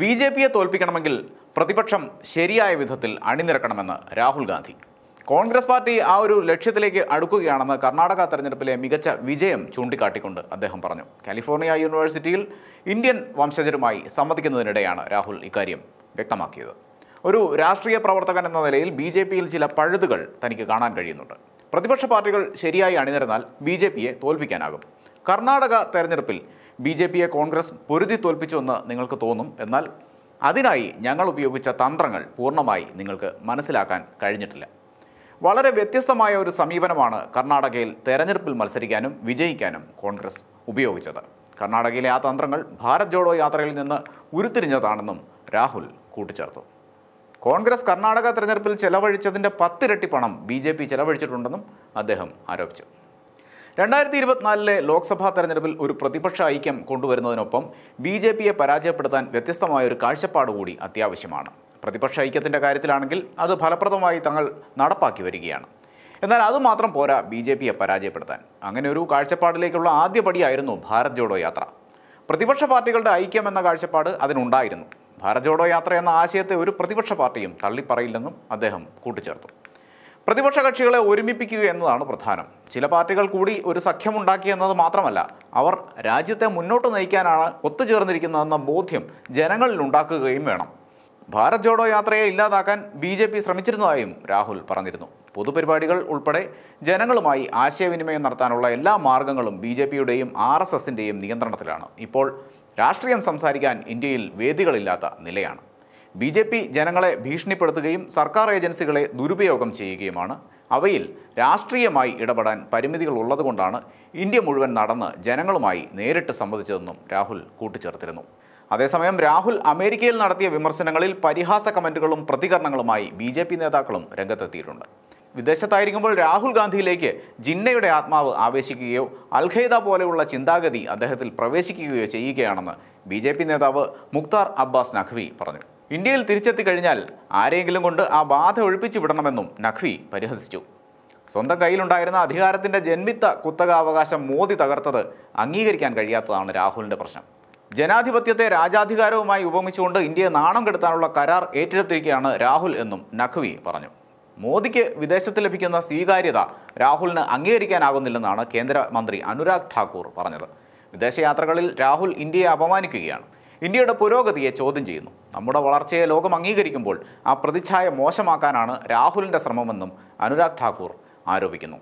B J പിയെ തോൽപ്പിക്കണമെങ്കിൽ പ്രതിപക്ഷം ശരിയായ വിധത്തിൽ അണിനിരക്കണമെന്ന് രാഹുൽ ഗാന്ധി കോൺഗ്രസ് പാർട്ടി ആ ഒരു ലക്ഷ്യത്തിലേക്ക് അടുക്കുകയാണെന്ന് കർണാടക തെരഞ്ഞെടുപ്പിലെ മികച്ച വിജയം ചൂണ്ടിക്കാട്ടിക്കൊണ്ട് അദ്ദേഹം പറഞ്ഞു കാലിഫോർണിയ യൂണിവേഴ്സിറ്റിയിൽ ഇന്ത്യൻ വംശജരുമായി സംവദിക്കുന്നതിനിടെയാണ് രാഹുൽ ഇക്കാര്യം വ്യക്തമാക്കിയത് ഒരു രാഷ്ട്രീയ പ്രവർത്തകൻ എന്ന നിലയിൽ ബി ജെ പിയിൽ ചില പഴുതുകൾ തനിക്ക് കാണാൻ കഴിയുന്നുണ്ട് പ്രതിപക്ഷ പാർട്ടികൾ ശരിയായി അണിനിരന്നാൽ ബി ജെ പിയെ തോൽപ്പിക്കാനാകും കർണാടക തെരഞ്ഞെടുപ്പിൽ ബി ജെ പിയെ കോൺഗ്രസ് പൊരുതി തോൽപ്പിച്ചുവെന്ന് നിങ്ങൾക്ക് തോന്നും എന്നാൽ അതിനായി ഞങ്ങൾ ഉപയോഗിച്ച തന്ത്രങ്ങൾ പൂർണ്ണമായി നിങ്ങൾക്ക് മനസ്സിലാക്കാൻ കഴിഞ്ഞിട്ടില്ല വളരെ വ്യത്യസ്തമായ ഒരു സമീപനമാണ് കർണാടകയിൽ തെരഞ്ഞെടുപ്പിൽ മത്സരിക്കാനും വിജയിക്കാനും കോൺഗ്രസ് ഉപയോഗിച്ചത് കർണാടകയിലെ ആ തന്ത്രങ്ങൾ ഭാരത് ജോഡോ യാത്രയിൽ നിന്ന് ഉരുത്തിരിഞ്ഞതാണെന്നും രാഹുൽ കൂട്ടിച്ചേർത്തു കോൺഗ്രസ് കർണാടക തെരഞ്ഞെടുപ്പിൽ ചെലവഴിച്ചതിൻ്റെ പത്തിരട്ടി പണം ബി ജെ പി ചെലവഴിച്ചിട്ടുണ്ടെന്നും അദ്ദേഹം ആരോപിച്ചു രണ്ടായിരത്തി ഇരുപത്തിനാലിലെ ലോക്സഭാ തെരഞ്ഞെടുപ്പിൽ ഒരു പ്രതിപക്ഷ ഐക്യം കൊണ്ടുവരുന്നതിനൊപ്പം ബി ജെ പിയെ പരാജയപ്പെടുത്താൻ വ്യത്യസ്തമായ ഒരു കാഴ്ചപ്പാട് കൂടി അത്യാവശ്യമാണ് പ്രതിപക്ഷ ഐക്യത്തിൻ്റെ കാര്യത്തിലാണെങ്കിൽ അത് ഫലപ്രദമായി തങ്ങൾ നടപ്പാക്കി വരികയാണ് എന്നാൽ അതുമാത്രം പോരാ ബി ജെ പിയെ പരാജയപ്പെടുത്താൻ അങ്ങനെ ഒരു കാഴ്ചപ്പാടിലേക്കുള്ള ആദ്യപടിയായിരുന്നു ഭാരത് ജോഡോ യാത്ര പ്രതിപക്ഷ പാർട്ടികളുടെ ഐക്യം എന്ന കാഴ്ചപ്പാട് അതിനുണ്ടായിരുന്നു ഭാരത് ജോഡോ യാത്ര എന്ന ആശയത്തെ ഒരു പ്രതിപക്ഷ പാർട്ടിയും തള്ളിപ്പറയില്ലെന്നും അദ്ദേഹം കൂട്ടിച്ചേർത്തു പ്രതിപക്ഷ കക്ഷികളെ ഒരുമിപ്പിക്കുക എന്നതാണ് പ്രധാനം ചില പാർട്ടികൾ കൂടി ഒരു സഖ്യമുണ്ടാക്കി എന്നത് മാത്രമല്ല അവർ രാജ്യത്തെ മുന്നോട്ട് നയിക്കാനാണ് ഒത്തുചേർന്നിരിക്കുന്നതെന്ന ബോധ്യം ജനങ്ങളിൽ ഉണ്ടാക്കുകയും വേണം ഭാരത് ജോഡോ യാത്രയെ ഇല്ലാതാക്കാൻ ബി ജെ പി ശ്രമിച്ചിരുന്നതായും രാഹുൽ പറഞ്ഞിരുന്നു പൊതുപരിപാടികൾ ഉൾപ്പെടെ ജനങ്ങളുമായി ആശയവിനിമയം നടത്താനുള്ള എല്ലാ മാർഗങ്ങളും ബി ജെ പിയുടെയും ആർ എസ് എസിൻ്റെയും നിയന്ത്രണത്തിലാണ് ഇപ്പോൾ രാഷ്ട്രീയം സംസാരിക്കാൻ ഇന്ത്യയിൽ വേദികളില്ലാത്ത നിലയാണ് ബി ജെ പി ജനങ്ങളെ ഭീഷണിപ്പെടുത്തുകയും സർക്കാർ ഏജൻസികളെ ദുരുപയോഗം ചെയ്യുകയുമാണ് അവയിൽ രാഷ്ട്രീയമായി ഇടപെടാൻ പരിമിതികൾ ഉള്ളതുകൊണ്ടാണ് ഇന്ത്യ മുഴുവൻ നടന്ന് ജനങ്ങളുമായി നേരിട്ട് സംവദിച്ചതെന്നും രാഹുൽ കൂട്ടിച്ചേർത്തിരുന്നു അതേസമയം രാഹുൽ അമേരിക്കയിൽ നടത്തിയ വിമർശനങ്ങളിൽ പരിഹാസ കമൻറ്റുകളും പ്രതികരണങ്ങളുമായി ബി ജെ പി നേതാക്കളും രംഗത്തെത്തിയിട്ടുണ്ട് വിദേശത്തായിരിക്കുമ്പോൾ രാഹുൽ ഗാന്ധിയിലേക്ക് ജിന്നയുടെ ആത്മാവ് ആവേശിക്കുകയോ അൽഖയ്ദ പോലെയുള്ള ചിന്താഗതി അദ്ദേഹത്തിൽ പ്രവേശിക്കുകയോ ചെയ്യുകയാണെന്ന് ബി നേതാവ് മുക്താർ അബ്ബാസ് നഖ്വി പറഞ്ഞു ഇന്ത്യയിൽ തിരിച്ചെത്തി കഴിഞ്ഞാൽ ആരെങ്കിലും കൊണ്ട് ആ ബാധ ഒഴിപ്പിച്ചു വിടണമെന്നും നഖ്വി പരിഹസിച്ചു സ്വന്തം കയ്യിലുണ്ടായിരുന്ന അധികാരത്തിൻ്റെ ജന്മിത്ത കുത്തകാവകാശം മോദി തകർത്തത് അംഗീകരിക്കാൻ കഴിയാത്തതാണ് രാഹുലിൻ്റെ പ്രശ്നം ജനാധിപത്യത്തെ രാജാധികാരവുമായി ഉപമിച്ചുകൊണ്ട് ഇന്ത്യയെ നാണം കെടുത്താനുള്ള കരാർ ഏറ്റെടുത്തിരിക്കുകയാണ് രാഹുൽ എന്നും നഖ്വി പറഞ്ഞു മോദിക്ക് വിദേശത്ത് ലഭിക്കുന്ന സ്വീകാര്യത രാഹുലിന് അംഗീകരിക്കാനാകുന്നില്ലെന്നാണ് കേന്ദ്രമന്ത്രി അനുരാഗ് ഠാക്കൂർ പറഞ്ഞത് വിദേശയാത്രകളിൽ രാഹുൽ ഇന്ത്യയെ അപമാനിക്കുകയാണ് ഇന്ത്യയുടെ പുരോഗതിയെ ചോദ്യം ചെയ്യുന്നു നമ്മുടെ വളർച്ചയെ ലോകം അംഗീകരിക്കുമ്പോൾ ആ പ്രതിച്ഛായ മോശമാക്കാനാണ് രാഹുലിൻ്റെ ശ്രമമെന്നും അനുരാഗ് ഠാക്കൂർ ആരോപിക്കുന്നു